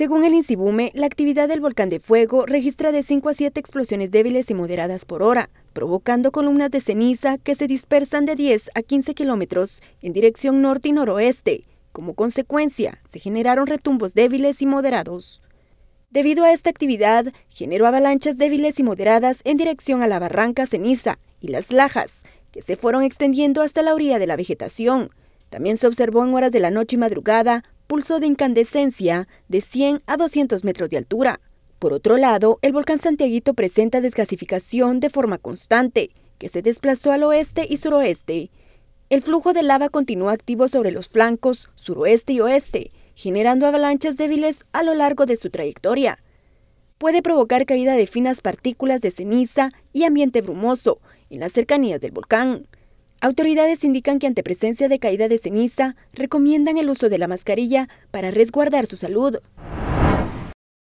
Según el Insibume, la actividad del volcán de fuego registra de 5 a 7 explosiones débiles y moderadas por hora, provocando columnas de ceniza que se dispersan de 10 a 15 kilómetros en dirección norte y noroeste. Como consecuencia, se generaron retumbos débiles y moderados. Debido a esta actividad, generó avalanchas débiles y moderadas en dirección a la barranca ceniza y las lajas, que se fueron extendiendo hasta la orilla de la vegetación. También se observó en horas de la noche y madrugada pulso de incandescencia de 100 a 200 metros de altura. Por otro lado, el volcán Santiaguito presenta desgasificación de forma constante, que se desplazó al oeste y suroeste. El flujo de lava continúa activo sobre los flancos suroeste y oeste, generando avalanchas débiles a lo largo de su trayectoria. Puede provocar caída de finas partículas de ceniza y ambiente brumoso en las cercanías del volcán. Autoridades indican que ante presencia de caída de ceniza, recomiendan el uso de la mascarilla para resguardar su salud.